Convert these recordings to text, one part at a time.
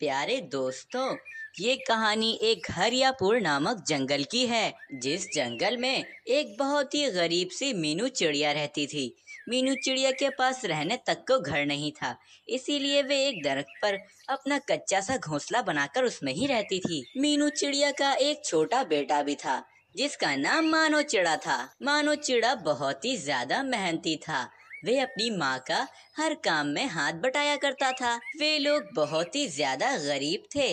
प्यारे दोस्तों ये कहानी एक हरियापुर नामक जंगल की है जिस जंगल में एक बहुत ही गरीब सी मीनू चिड़िया रहती थी मीनू चिड़िया के पास रहने तक को घर नहीं था इसीलिए वे एक दरख्त पर अपना कच्चा सा घोंसला बनाकर उसमें ही रहती थी मीनू चिड़िया का एक छोटा बेटा भी था जिसका नाम मानो चिड़ा था मानो चिड़ा बहुत ही ज्यादा मेहनती था वे अपनी माँ का हर काम में हाथ बटाया करता था वे लोग बहुत ही ज्यादा गरीब थे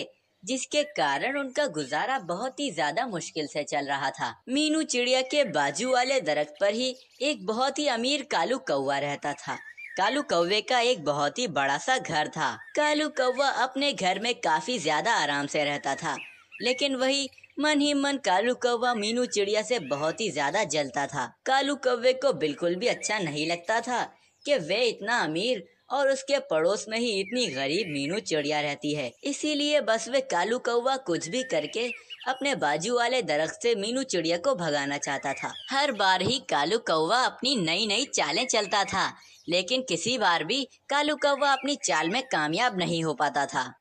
जिसके कारण उनका गुजारा बहुत ही ज्यादा मुश्किल से चल रहा था मीनू चिड़िया के बाजू वाले दरख्त पर ही एक बहुत ही अमीर कालू कौआ रहता था कालू कौवे का एक बहुत ही बड़ा सा घर था कालू कौवा अपने घर में काफी ज्यादा आराम से रहता था लेकिन वही मन ही मन कालू कौवा मीनू चिड़िया से बहुत ही ज्यादा जलता था कालू कौवे को बिल्कुल भी अच्छा नहीं लगता था कि वे इतना अमीर और उसके पड़ोस में ही इतनी गरीब मीनू चिड़िया रहती है इसीलिए बस वे कालू कौवा कुछ भी करके अपने बाजू वाले दरख्त से मीनू चिड़िया को भगाना चाहता था हर बार ही कालू कौवा अपनी नई नई चालें चलता था लेकिन किसी बार भी कालू कौवा अपनी चाल में कामयाब नहीं हो पाता था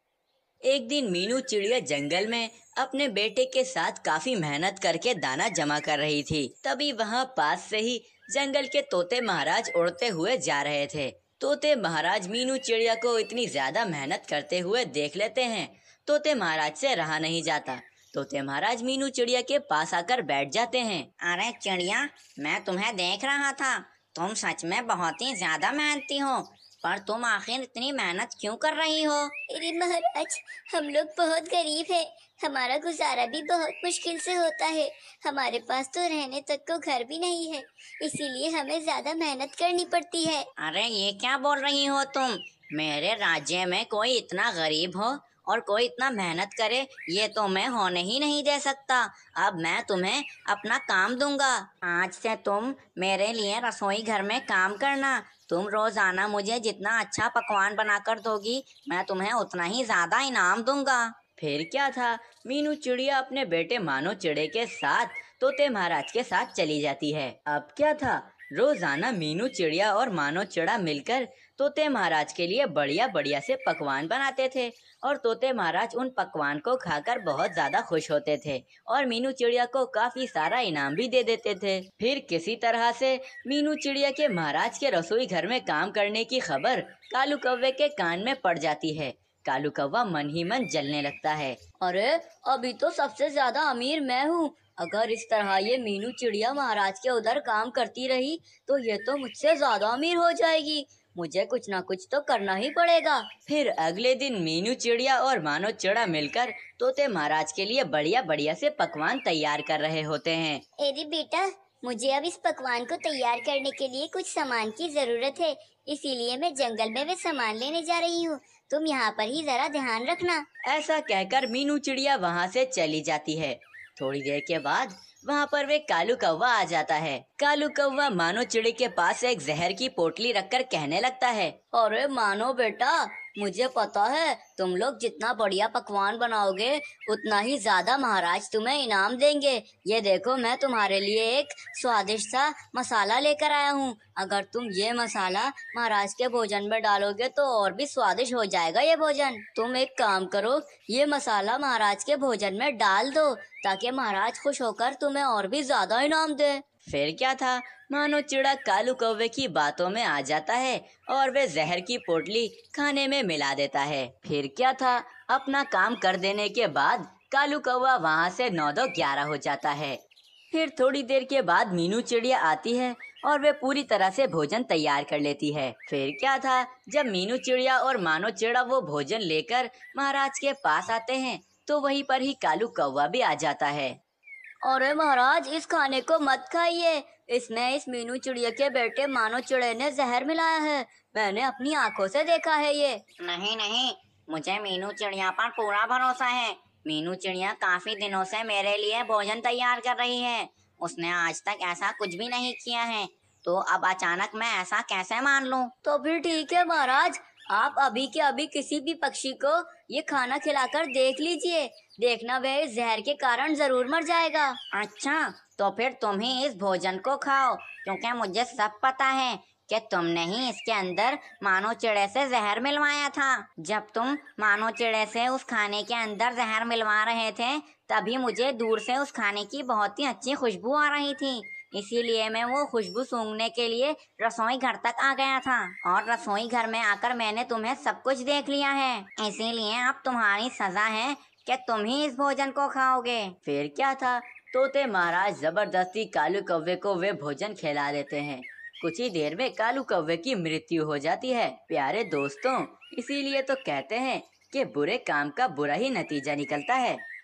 एक दिन मीनू चिड़िया जंगल में अपने बेटे के साथ काफी मेहनत करके दाना जमा कर रही थी तभी वहाँ पास से ही जंगल के तोते महाराज उड़ते हुए जा रहे थे तोते महाराज मीनू चिड़िया को इतनी ज्यादा मेहनत करते हुए देख लेते हैं तोते महाराज से रहा नहीं जाता तोते महाराज मीनू चिड़िया के पास आकर बैठ जाते हैं अरे चिड़िया मैं तुम्हें देख रहा था तुम सच में बहुत ही ज्यादा मेहनती हो पर तुम आखिर इतनी मेहनत क्यों कर रही हो अरे महाराज हम लोग बहुत गरीब हैं हमारा गुजारा भी बहुत मुश्किल से होता है हमारे पास तो रहने तक को घर भी नहीं है इसीलिए हमें ज्यादा मेहनत करनी पड़ती है अरे ये क्या बोल रही हो तुम मेरे राज्य में कोई इतना गरीब हो और कोई इतना मेहनत करे ये तो मैं होने ही नहीं दे सकता अब मैं तुम्हें अपना काम दूंगा आज से तुम मेरे लिए रसोई घर में काम करना तुम रोजाना मुझे जितना अच्छा पकवान बनाकर दोगी मैं तुम्हें उतना ही ज्यादा इनाम दूंगा फिर क्या था मीनू चिड़िया अपने बेटे मानो चिड़े के साथ तोते महाराज के साथ चली जाती है अब क्या था रोजाना मीनू चिड़िया और मानो चिड़ा मिलकर तोते महाराज के लिए बढ़िया बढ़िया से पकवान बनाते थे और तोते महाराज उन पकवान को खाकर बहुत ज्यादा खुश होते थे और मीनू चिड़िया को काफी सारा इनाम भी दे देते थे फिर किसी तरह से मीनू चिड़िया के महाराज के रसोई घर में काम करने की खबर कालू कौवे के कान में पड़ जाती है कालू कौवा मन ही मन जलने लगता है अरे अभी तो सबसे ज्यादा अमीर मैं हूँ अगर इस तरह ये मीनू चिड़िया महाराज के उधर काम करती रही तो ये तो मुझसे ज्यादा अमीर हो जाएगी मुझे कुछ ना कुछ तो करना ही पड़ेगा फिर अगले दिन मीनू चिड़िया और मानो चिड़ा मिलकर तोते महाराज के लिए बढ़िया बढ़िया से पकवान तैयार कर रहे होते हैं अरे बेटा मुझे अब इस पकवान को तैयार करने के लिए कुछ सामान की जरूरत है इसीलिए मैं जंगल में वे सामान लेने जा रही हूँ तुम यहाँ पर ही जरा ध्यान रखना ऐसा कहकर मीनू चिड़िया वहाँ से चली जाती है थोड़ी देर के बाद वहाँ पर वे कालू कौवा आ जाता है कालू कौवा मानो चिड़ी के पास एक जहर की पोटली रखकर कहने लगता है अरे मानो बेटा मुझे पता है तुम लोग जितना बढ़िया पकवान बनाओगे उतना ही ज़्यादा महाराज तुम्हें इनाम देंगे ये देखो मैं तुम्हारे लिए एक स्वादिष्ट सा मसाला लेकर आया हूँ अगर तुम ये मसाला महाराज के भोजन में डालोगे तो और भी स्वादिष्ट हो जाएगा ये भोजन तुम एक काम करो ये मसाला महाराज के भोजन में डाल दो ताकि महाराज खुश होकर तुम्हें और भी ज़्यादा इनाम दे फिर क्या था मानो चिड़ा कालू कौवे की बातों में आ जाता है और वे जहर की पोटली खाने में मिला देता है फिर क्या था अपना काम कर देने के बाद कालू कौवा वहाँ से नौ दो ग्यारह हो जाता है फिर थोड़ी देर के बाद मीनू चिड़िया आती है और वे पूरी तरह से भोजन तैयार कर लेती है फिर क्या था जब मीनू चिड़िया और मानो चिड़ा वो भोजन लेकर महाराज के पास आते हैं तो वहीं पर ही कालू कौवा भी आ जाता है अरे महाराज इस खाने को मत खाइए इसमें इस मीनू चिड़िया के बेटे मानो चिड़े ने जहर मिलाया है मैंने अपनी आंखों से देखा है ये नहीं नहीं मुझे मीनू चिड़िया पर पूरा भरोसा है मीनू चिड़िया काफी दिनों से मेरे लिए भोजन तैयार कर रही है उसने आज तक ऐसा कुछ भी नहीं किया है तो अब अचानक मैं ऐसा कैसे मान लूं? तो फिर ठीक है महाराज आप अभी के अभी किसी भी पक्षी को ये खाना खिलाकर देख लीजिए देखना वह इस जहर के कारण जरूर मर जाएगा अच्छा तो फिर तुम ही इस भोजन को खाओ क्योंकि मुझे सब पता है कि तुमने ही इसके अंदर मानो चिड़े से जहर मिलवाया था जब तुम मानो चिड़े से उस खाने के अंदर जहर मिलवा रहे थे तभी मुझे दूर से उस खाने की बहुत ही अच्छी खुशबू आ रही थी इसीलिए मैं वो खुशबू सूंघने के लिए रसोई घर तक आ गया था और रसोई घर में आकर मैंने तुम्हें सब कुछ देख लिया है इसीलिए अब तुम्हारी सजा है कि तुम ही इस भोजन को खाओगे फिर क्या था तोते महाराज जबरदस्ती कालू कौवे को वे भोजन खिला देते हैं कुछ ही देर में कालू कौवे की मृत्यु हो जाती है प्यारे दोस्तों इसीलिए तो कहते हैं कि बुरे काम का बुरा ही नतीजा निकलता है